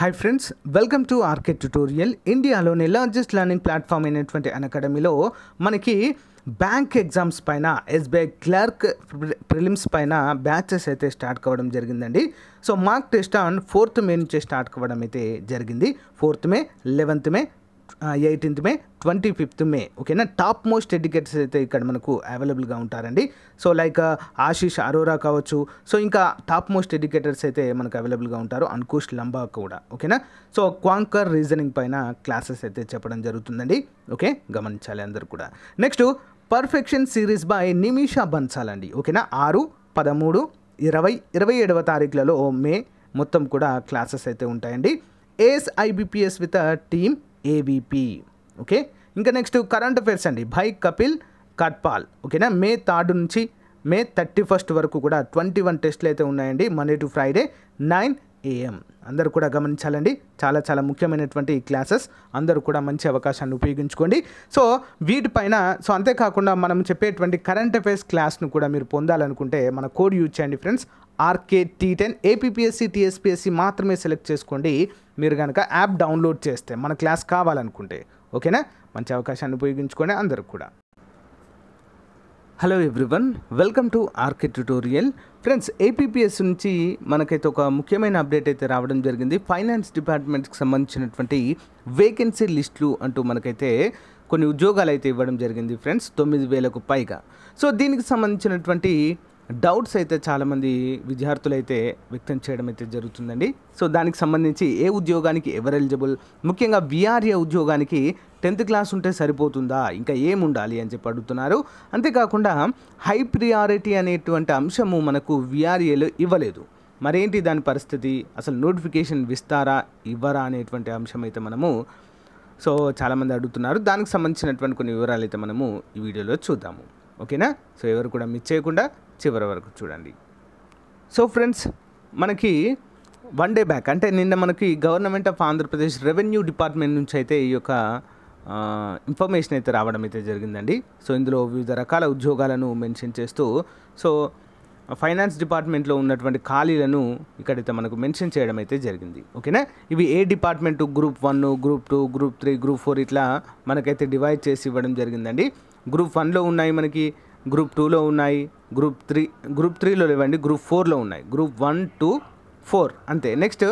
hi friends welcome to RK tutorial ఇండియాలోని largest learning platform అయినటువంటి అన్ అకాడమీలో మనకి బ్యాంక్ ఎగ్జామ్స్ పైన ఎస్బీఐ క్లర్క్ ప్రిలిమ్స్ పైన బ్యాచెస్ అయితే స్టార్ట్ కావడం జరిగిందండి so mock test on fourth May నుంచి స్టార్ట్ కావడం అయితే జరిగింది fourth May eleventh May eighteenth May twenty fifth May ఓకేనా టాప్ మోస్ట్ ఎడ్యుకేటర్స్ అయితే ఇక్కడ మనకు అవైలబుల్గా ఉంటారండి సో లైక్ ఆశీష్ అరోరా కావచ్చు సో ఇంకా టాప్ మోస్ట్ ఎడ్యుకేటర్స్ అయితే మనకు అవైలబుల్గా ఉంటారు అంకుష్ లంబా కూడా ఓకేనా సో క్వాంకర్ రీజనింగ్ పైన క్లాసెస్ అయితే చెప్పడం జరుగుతుందండి ఓకే గమనించాలి అందరు కూడా next perfection series by Nimisha Bansal అండి ఓకేనా ఆరు పదమూడు ఇరవై ఇరవై ఏడవ తారీఖులలో మే మొత్తం కూడా క్లాసెస్ అయితే ఉంటాయండి ఏఎస్ఐబిపిఎస్ విత్ టీమ్ ఏబీపీ ఓకే ఇంకా నెక్స్ట్ కరెంట్ అఫైర్స్ అండి భై కపిల్ కట్పాల్ ఓకేనా మే థర్డ్ నుంచి మే థర్టీ ఫస్ట్ వరకు కూడా ట్వంటీ వన్ టెస్ట్లు అయితే ఉన్నాయండి Monday to Friday nine AM అందరూ కూడా గమనించాలండి చాలా చాలా ముఖ్యమైనటువంటి క్లాసెస్ అందరూ కూడా మంచి అవకాశాన్ని ఉపయోగించుకోండి సో వీటిపైన సో అంతేకాకుండా మనం చెప్పేటువంటి కరెంట్ అఫైర్స్ క్లాస్ను కూడా మీరు పొందాలనుకుంటే మన కోడ్ యూజ్ చేయండి friends RK T ten APSC TSPSC మాత్రమే సెలెక్ట్ చేసుకోండి మీరు కనుక యాప్ డౌన్లోడ్ చేస్తే మన క్లాస్ కావాలనుకుంటే ఓకేనా మంచి అవకాశాన్ని ఉపయోగించుకొని అందరికి కూడా hello everyone welcome to RK tutorial friends APS నుంచి మనకైతే ఒక ముఖ్యమైన అప్డేట్ అయితే రావడం జరిగింది ఫైనాన్స్ డిపార్ట్మెంట్కి సంబంధించినటువంటి వేకెన్సీ లిస్టులు అంటూ మనకైతే కొన్ని ఉద్యోగాలు అయితే ఇవ్వడం జరిగింది ఫ్రెండ్స్ తొమ్మిది వేలకు పైగా సో దీనికి సంబంధించినటువంటి డౌట్స్ అయితే చాలామంది విద్యార్థులైతే వ్యక్తం చేయడం అయితే జరుగుతుందండి సో దానికి సంబంధించి ఏ ఉద్యోగానికి ఎవరు ఎలిజిబుల్ ముఖ్యంగా విఆర్ఏ ఉద్యోగానికి టెన్త్ క్లాస్ ఉంటే సరిపోతుందా ఇంకా ఏముండాలి అని చెప్పి అడుగుతున్నారు అంతేకాకుండా హై ప్రియారిటీ అనేటువంటి అంశము మనకు విఆర్ఏలో ఇవ్వలేదు మరేంటి దాని పరిస్థితి అసలు నోటిఫికేషన్ విస్తారా ఇవ్వరా అనేటువంటి అంశం అయితే మనము సో చాలామంది అడుగుతున్నారు దానికి సంబంధించినటువంటి కొన్ని వివరాలు అయితే మనము ఈ వీడియోలో చూద్దాము ఓకేనా సో ఎవరు కూడా మిస్ చేయకుండా చివరి వరకు చూడండి సో ఫ్రెండ్స్ మనకి వన్ డే బ్యాక్ అంటే నిన్న మనకి government of Andhra Pradesh revenue department నుంచి అయితే ఈ యొక్క ఇన్ఫర్మేషన్ అయితే రావడం అయితే జరిగిందండి సో ఇందులో వివిధ రకాల ఉద్యోగాలను మెన్షన్ చేస్తూ సో ఫైనాన్స్ డిపార్ట్మెంట్లో ఉన్నటువంటి ఖాళీలను ఇక్కడైతే మనకు మెన్షన్ చేయడం అయితే జరిగింది ఓకేనా ఇవి A department group one group two group three group four ఇట్లా మనకైతే డివైడ్ చేసి ఇవ్వడం జరిగిందండి గ్రూప్ వన్లో ఉన్నాయి మనకి గ్రూప్ టూలో ఉన్నాయి గ్రూప్ త్రీ గ్రూప్ త్రీలో లేవండి గ్రూప్ ఫోర్లో ఉన్నాయి గ్రూప్ వన్ టూ ఫోర్ అంతే నెక్స్ట్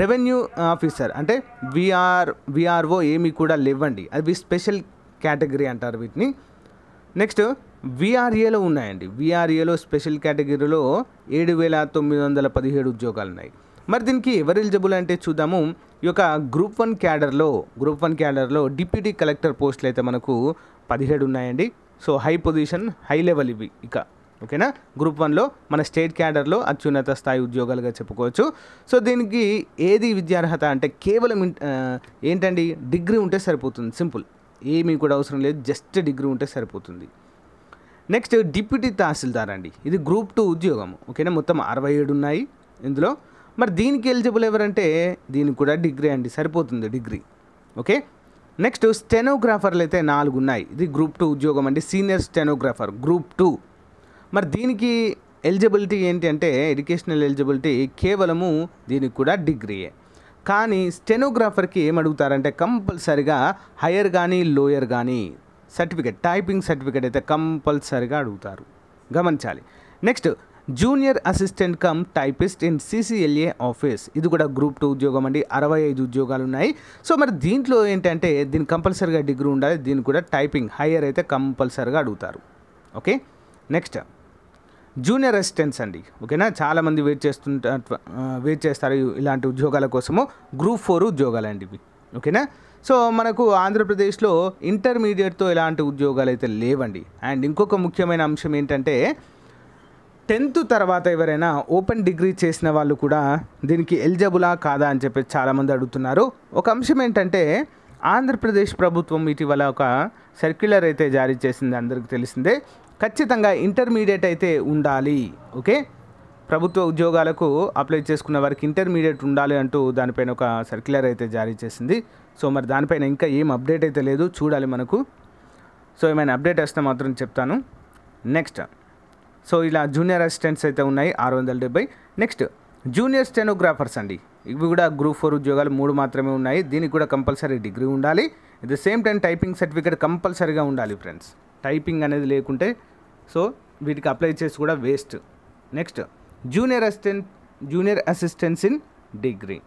రెవెన్యూ ఆఫీసర్ అంటే విఆర్ విఆర్ఓ ఏమీ కూడా లేవండి అవి స్పెషల్ కేటగిరీ అంటారు వీటిని నెక్స్ట్ విఆర్ఏలో ఉన్నాయండి విఆర్ఏలో స్పెషల్ కేటగిరీలో ఏడు వేల తొమ్మిది వందల పదిహేడు ఉద్యోగాలు ఉన్నాయి మరి దీనికి ఎవరు ఎలిజిబుల్ అంటే చూద్దాము ఈ యొక్క గ్రూప్ వన్ క్యాడర్లో గ్రూప్ వన్ క్యాడర్లో డిప్యూటీ కలెక్టర్ పోస్టులు అయితే మనకు పదిహేడు ఉన్నాయండి so high position high level ఇవి ఇక ఓకేనా గ్రూప్ వన్లో మన స్టేట్ క్యాడర్లో అత్యున్నత స్థాయి ఉద్యోగాలుగా చెప్పుకోవచ్చు సో దీనికి ఏది విద్యార్హత అంటే కేవలం ఏంటండి డిగ్రీ ఉంటే సరిపోతుంది సింపుల్ ఏమీ కూడా అవసరం లేదు జస్ట్ డిగ్రీ ఉంటే సరిపోతుంది నెక్స్ట్ డిప్యూటీ తహసీల్దార్ అండి ఇది గ్రూప్ టూ ఉద్యోగం ఓకేనా మొత్తం అరవై ఏడు ఉన్నాయి ఇందులో మరి దీనికి ఎలిజిబుల్ ఎవరంటే దీనికి కూడా డిగ్రీ అండి సరిపోతుంది డిగ్రీ ఓకే నెక్స్ట్ స్టెనోగ్రాఫర్లు అయితే నాలుగు ఉన్నాయి ఇది గ్రూప్ టూ ఉద్యోగం అంటే సీనియర్ స్టెనోగ్రాఫర్ గ్రూప్ టూ మరి దీనికి ఎలిజిబిలిటీ ఏంటి అంటే ఎడ్యుకేషనల్ ఎలిజిబిలిటీ కేవలము దీనికి కూడా డిగ్రీయే కానీ స్టెనోగ్రాఫర్కి ఏమడుగుతారంటే కంపల్సరిగా హయ్యర్ కానీ లోయర్ కానీ సర్టిఫికేట్ టైపింగ్ సర్టిఫికేట్ అయితే కంపల్సరిగా అడుగుతారు గమనించాలి next junior assistant cum typist in CCLA office ఇది కూడా గ్రూప్ టూ ఉద్యోగం అండి అరవై ఐదు ఉద్యోగాలు ఉన్నాయి సో మరి దీంట్లో ఏంటంటే దీని కంపల్సరీగా డిగ్రీ ఉండాలి దీని కూడా టైపింగ్ హయ్యర్ అయితే కంపల్సరీగా అడుగుతారు ఓకే నెక్స్ట్ జూనియర్ అసిస్టెంట్స్ అండి ఓకేనా చాలామంది వెయిట్ చేస్తుంట వెయిట్ చేస్తారు ఇలాంటి ఉద్యోగాల కోసము గ్రూప్ ఫోర్ ఉద్యోగాలు అండి ఇవి ఓకేనా సో మనకు ఆంధ్రప్రదేశ్లో ఇంటర్మీడియట్తో ఎలాంటి ఉద్యోగాలు అయితే లేవండి అండ్ ఇంకొక ముఖ్యమైన అంశం ఏంటంటే టెన్త్ తర్వాత ఎవరైనా ఓపెన్ డిగ్రీ చేసిన వాళ్ళు కూడా దీనికి ఎలిజిబులా కాదా అని చెప్పి చాలామంది అడుగుతున్నారు ఒక అంశం ఏంటంటే ఆంధ్రప్రదేశ్ ప్రభుత్వం ఇటీవల ఒక సర్క్యులర్ అయితే జారీ చేసింది అందరికీ తెలిసిందే ఖచ్చితంగా ఇంటర్మీడియట్ అయితే ఉండాలి ఓకే ప్రభుత్వ ఉద్యోగాలకు అప్లై చేసుకున్న వారికి ఇంటర్మీడియట్ ఉండాలి అంటూ దానిపైన ఒక సర్క్యులర్ అయితే జారీ చేసింది సో మరి దానిపైన ఇంకా ఏం అప్డేట్ అయితే లేదు చూడాలి మనకు సో ఏమైనా అప్డేట్ వస్తే మాత్రం చెప్తాను నెక్స్ట్ సో ఇలా జూనియర్ అసిస్టెంట్స్ అయితే ఉన్నాయి ఆరు వందల డెబ్బై నెక్స్ట్ జూనియర్ స్టెనోగ్రాఫర్స్ అండి ఇవి కూడా గ్రూప్ ఫోర్ ఉద్యోగాలు మూడు మాత్రమే ఉన్నాయి దీనికి కూడా కంపల్సరీ డిగ్రీ ఉండాలి at the same time typing certificate కంపల్సరీగా ఉండాలి ఫ్రెండ్స్ టైపింగ్ అనేది లేకుంటే సో వీటికి అప్లై చేసి కూడా waste next junior assistant junior assistants in degree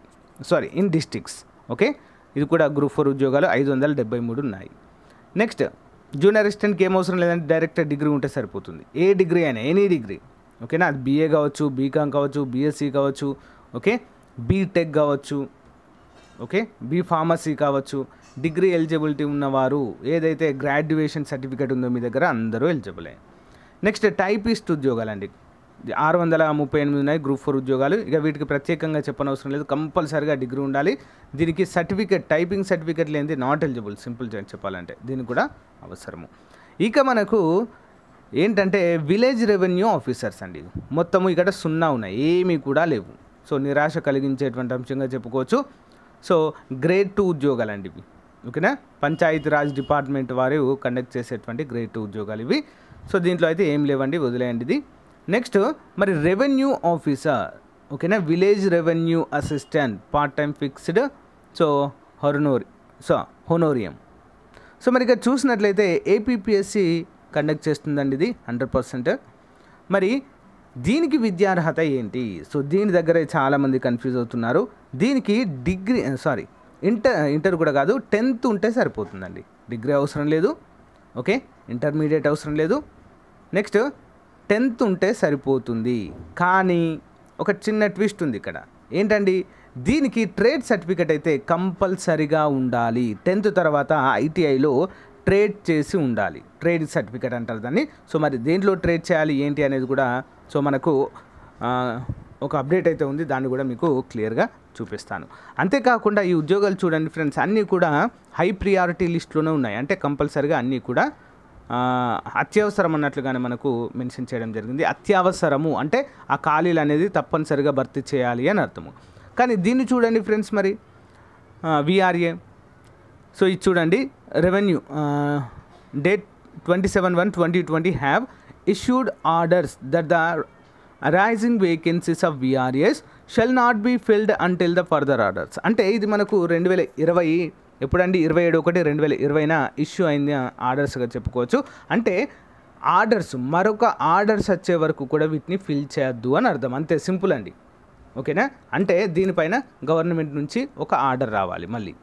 sorry in districts okay ఇది కూడా గ్రూప్ ఫోర్ ఉద్యోగాలు ఐదు వందల డెబ్బై మూడు ఉన్నాయి నెక్స్ట్ జూనియర్ అసిస్టెంట్కి ఏం అవసరం లేదంటే డైరెక్టర్ డిగ్రీ ఉంటే సరిపోతుంది ఏ డిగ్రీ అయినా ఎనీ డిగ్రీ ఓకేనా అది బీఏ కావచ్చు బీకామ్ కావచ్చు బీఎస్సీ కావచ్చు ఓకే బీటెక్ కావచ్చు ఓకే బీ ఫార్మసీ కావచ్చు డిగ్రీ ఎలిజిబిలిటీ ఉన్నవారు ఏదైతే గ్రాడ్యుయేషన్ సర్టిఫికేట్ ఉందో మీ దగ్గర అందరూ ఎలిజిబుల్ అయ్యారు నెక్స్ట్ టైపిస్ట్ ఉద్యోగాలండి ఆరు వందల ముప్పై ఎనిమిది ఉన్నాయి గ్రూప్ ఫోర్ ఉద్యోగాలు ఇక వీటికి ప్రత్యేకంగా చెప్పనవసరం లేదు కంపల్సరిగా డిగ్రీ ఉండాలి దీనికి సర్టిఫికేట్ టైపింగ్ సర్టిఫికేట్ లేనిది నాట్ ఎలిజిబుల్ సింపుల్ చెప్పాలంటే దీనికి కూడా అవసరము ఇక మనకు ఏంటంటే విలేజ్ రెవెన్యూ ఆఫీసర్స్ అండి మొత్తము ఇక్కడ సున్నా ఉన్నాయి ఏమీ కూడా లేవు సో నిరాశ కలిగించేటువంటి అంశంగా చెప్పుకోవచ్చు సో గ్రేడ్ టూ ఉద్యోగాలు అండి ఇవి ఓకేనా రాజ్ డిపార్ట్మెంట్ వారు కండక్ట్ చేసేటువంటి గ్రేడ్ టూ ఉద్యోగాలు ఇవి సో దీంట్లో అయితే ఏం లేవండి వదిలేయండి ఇది నెక్స్ట్ మరి రెవెన్యూ ఆఫీసర్ ఓకేనా village revenue assistant part time fixed so హర్నోరి సో హోనోరియం సో మరి ఇక్కడ చూసినట్లయితే ఏపీపీఎస్సి కండక్ట్ చేస్తుందండి ఇది హండ్రెడ్ పర్సెంట్ మరి దీనికి విద్యార్హత ఏంటి సో దీని దగ్గరే చాలామంది కన్ఫ్యూజ్ అవుతున్నారు దీనికి డిగ్రీ సారీ ఇంటర్ ఇంటర్ కూడా కాదు టెన్త్ ఉంటే సరిపోతుందండి డిగ్రీ అవసరం లేదు ఓకే ఇంటర్మీడియట్ అవసరం లేదు నెక్స్ట్ టెన్త్ ఉంటే సరిపోతుంది కానీ ఒక చిన్న ట్విస్ట్ ఉంది ఇక్కడ ఏంటండి దీనికి ట్రేడ్ సర్టిఫికెట్ అయితే కంపల్సరిగా ఉండాలి టెన్త్ తర్వాత ఐటీఐలో ట్రేడ్ చేసి ఉండాలి ట్రేడ్ సర్టిఫికెట్ అంటారు దాన్ని సో మరి దేంట్లో ట్రేడ్ చేయాలి ఏంటి అనేది కూడా సో మనకు ఒక అప్డేట్ అయితే ఉంది దాన్ని కూడా మీకు క్లియర్గా చూపిస్తాను అంతేకాకుండా ఈ ఉద్యోగాలు చూడండి ఫ్రెండ్స్ అన్నీ కూడా హై ప్రియారిటీ లిస్ట్లోనే ఉన్నాయి అంటే కంపల్సరిగా అన్నీ కూడా అత్యవసరం అన్నట్లుగానే మనకు మెన్షన్ చేయడం జరిగింది అత్యవసరము అంటే ఆ ఖాళీలు అనేది తప్పనిసరిగా భర్తీ చేయాలి అని అర్థము కానీ దీన్ని చూడండి ఫ్రెండ్స్ మరి విఆర్ఏ సో ఇది చూడండి revenue date twenty seven one twenty twenty have issued orders that the raising vacancies of VRS shall not be filled until the further orders అంటే ఇది మనకు రెండు వేల ఇరవై ఎప్పుడండి ఇరవై ఏడు ఒకటి రెండు వేల ఇరవైన ఇష్యూ అయింది ఆర్డర్స్గా చెప్పుకోవచ్చు అంటే ఆర్డర్స్ మరొక ఆర్డర్స్ వచ్చే వరకు కూడా వీటిని ఫిల్ చేయొద్దు అని అర్థం అంతే సింపుల్ అండి ఓకేనా అంటే దీనిపైన గవర్నమెంట్ నుంచి ఒక ఆర్డర్ రావాలి మళ్ళీ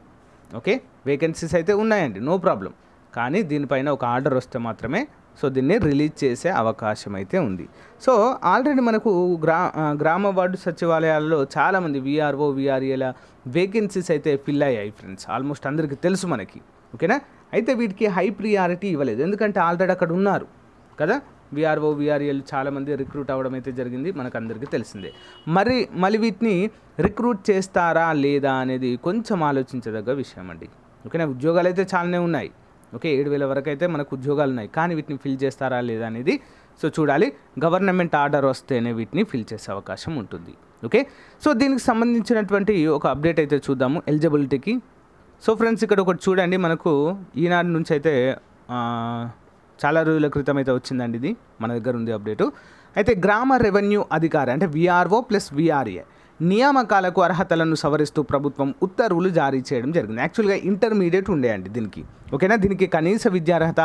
ఓకే వేకెన్సీస్ అయితే ఉన్నాయండి నో ప్రాబ్లం కానీ దీనిపైన ఒక ఆర్డర్ వస్తే మాత్రమే సో దీన్ని రిలీజ్ చేసే అవకాశం అయితే ఉంది సో ఆల్రెడీ మనకు గ్రా గ్రామ వార్డు సచివాలయాల్లో చాలామంది విఆర్ఓ విఆర్ఏల e వేకెన్సీస్ అయితే ఫిల్ అయ్యాయి ఫ్రెండ్స్ ఆల్మోస్ట్ అందరికీ తెలుసు మనకి ఓకేనా అయితే వీటికి హై ప్రియారిటీ ఇవ్వలేదు ఎందుకంటే ఆల్రెడీ అక్కడ ఉన్నారు కదా విఆర్ఓ విఆర్ఏలు e చాలామంది రిక్రూట్ అవ్వడం అయితే జరిగింది మనకు అందరికీ తెలిసిందే మరి మళ్ళీ వీటిని రిక్రూట్ చేస్తారా లేదా అనేది కొంచెం ఆలోచించదగ్గ విషయం అండి ఓకేనా ఉద్యోగాలు అయితే చాలానే ఉన్నాయి ఓకే ఏడు వేల వరకు అయితే మనకు ఉద్యోగాలు ఉన్నాయి కానీ వీటిని ఫిల్ చేస్తారా లేదా అనేది సో చూడాలి గవర్నమెంట్ ఆర్డర్ వస్తేనే వీటిని ఫిల్ చేసే అవకాశం ఉంటుంది ఓకే సో దీనికి సంబంధించినటువంటి ఒక అప్డేట్ అయితే చూద్దాము ఎలిజిబిలిటీకి సో ఫ్రెండ్స్ ఇక్కడ ఒకటి చూడండి మనకు ఈనాడు నుంచి అయితే చాలా రోజుల క్రితం అయితే వచ్చిందండి ఇది మన దగ్గర ఉంది అప్డేటు అయితే గ్రామ రెవెన్యూ అధికారి అంటే విఆర్ఓ ప్లస్ విఆర్ఏ నియామకాలకు అర్హతలను సవరిస్తూ ప్రభుత్వం ఉత్తర్వులు జారీ చేయడం జరిగింది యాక్చువల్గా ఇంటర్మీడియట్ ఉండేయండి దీనికి ఓకేనా దీనికి కనీస విద్యార్హత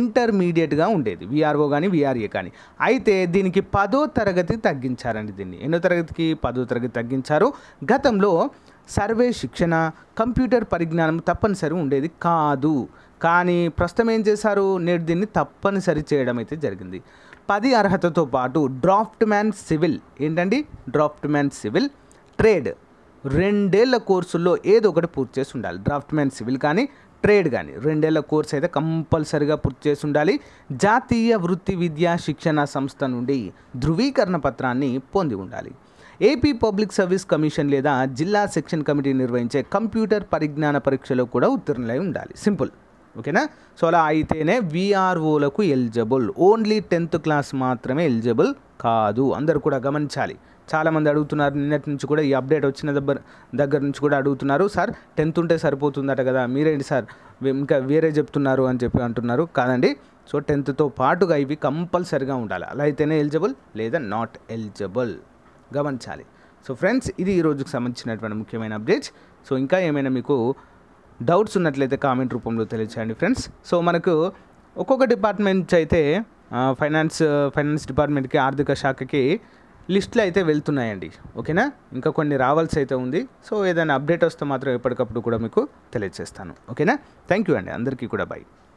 ఇంటర్మీడియట్గా ఉండేది విఆర్ఓ కానీ విఆర్ఏ కానీ అయితే దీనికి పదో తరగతి తగ్గించారండి దీన్ని ఎన్నో తరగతికి పదో తరగతి తగ్గించారు గతంలో సర్వే శిక్షణ కంప్యూటర్ పరిజ్ఞానం తప్పనిసరి ఉండేది కాదు కానీ ప్రస్తుతం ఏం చేశారు నేడు దీన్ని తప్పనిసరి చేయడం అయితే జరిగింది పది అర్హతతో పాటు డ్రాఫ్ట్ మ్యాన్ సివిల్ ఏంటండి డ్రాఫ్ట్ మ్యాన్ సివిల్ ట్రేడ్ రెండేళ్ల కోర్సుల్లో ఏదో ఒకటి పూర్తి చేసి ఉండాలి డ్రాఫ్ట్ మ్యాన్ సివిల్ కానీ ట్రేడ్ కానీ రెండేళ్ల కోర్స్ అయితే కంపల్సరిగా పూర్తి చేసి ఉండాలి జాతీయ వృత్తి విద్యా శిక్షణ సంస్థ నుండి ధృవీకరణ పత్రాన్ని పొంది ఉండాలి ఏపీ పబ్లిక్ సర్వీస్ కమిషన్ లేదా జిల్లా సెక్షన్ కమిటీ నిర్వహించే కంప్యూటర్ పరిజ్ఞాన పరీక్షలో కూడా ఉత్తీర్ణులై ఉండాలి సింపుల్ ఓకేనా సో అలా అయితేనే విఆర్ఓలకు ఎలిజిబుల్ ఓన్లీ టెన్త్ క్లాస్ మాత్రమే ఎలిజిబుల్ కాదు అందరు కూడా గమనించాలి చాలామంది అడుగుతున్నారు నిన్నటి నుంచి కూడా ఈ అప్డేట్ వచ్చిన దగ్గర దగ్గర నుంచి కూడా అడుగుతున్నారు సార్ టెన్త్ ఉంటే సరిపోతుందట కదా మీరేంటి సార్ ఇంకా వేరే చెప్తున్నారు అని చెప్పి అంటున్నారు కాదండి సో టెన్త్తో పాటుగా ఇవి కంపల్సరిగా ఉండాలి అలా అయితేనే ఎలిజిబుల్ లేదా నాట్ ఎలిజిబుల్ గమనించాలి సో ఫ్రెండ్స్ ఇది ఈరోజుకి సంబంధించినటువంటి ముఖ్యమైన అప్డేట్స్ సో ఇంకా ఏమైనా మీకు డౌట్స్ ఉన్నట్లయితే కామెంట్ రూపంలో తెలియచేయండి ఫ్రెండ్స్ సో మనకు ఒక్కొక్క డిపార్ట్మెంట్ అయితే ఫైనాన్స్ ఫైనాన్స్ డిపార్ట్మెంట్కి ఆర్థిక శాఖకి లిస్టులు అయితే వెళ్తున్నాయండి ఓకేనా ఇంకా కొన్ని రావాల్సి అయితే ఉంది సో ఏదైనా అప్డేట్ వస్తే మాత్రం ఎప్పటికప్పుడు కూడా మీకు తెలియజేస్తాను ఓకేనా థ్యాంక్ యూ అండి అందరికీ కూడా బాయ్